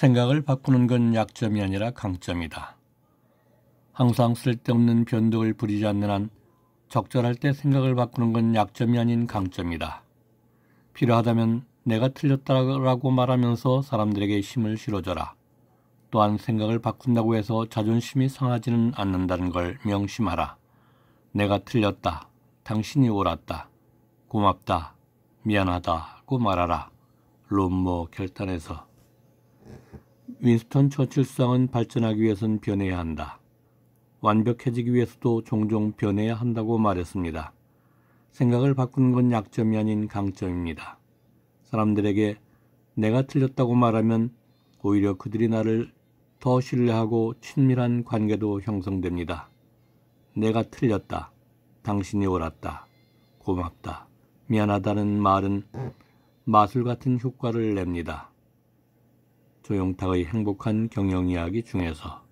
생각을 바꾸는 건 약점이 아니라 강점이다. 항상 쓸데없는 변동을 부리지 않는 한 적절할 때 생각을 바꾸는 건 약점이 아닌 강점이다. 필요하다면 내가 틀렸다라고 말하면서 사람들에게 힘을 실어줘라. 또한 생각을 바꾼다고 해서 자존심이 상하지는 않는다는 걸 명심하라. 내가 틀렸다. 당신이 옳았다. 고맙다. 미안하다고 말하라. 롬모 결단에서 윈스턴 처칠상은 발전하기 위해선 변해야 한다. 완벽해지기 위해서도 종종 변해야 한다고 말했습니다. 생각을 바꾸는 건 약점이 아닌 강점입니다. 사람들에게 내가 틀렸다고 말하면 오히려 그들이 나를 더 신뢰하고 친밀한 관계도 형성됩니다. 내가 틀렸다. 당신이 옳았다. 고맙다. 미안하다는 말은 마술 같은 효과를 냅니다. 조영탁의 행복한 경영 이야기 중에서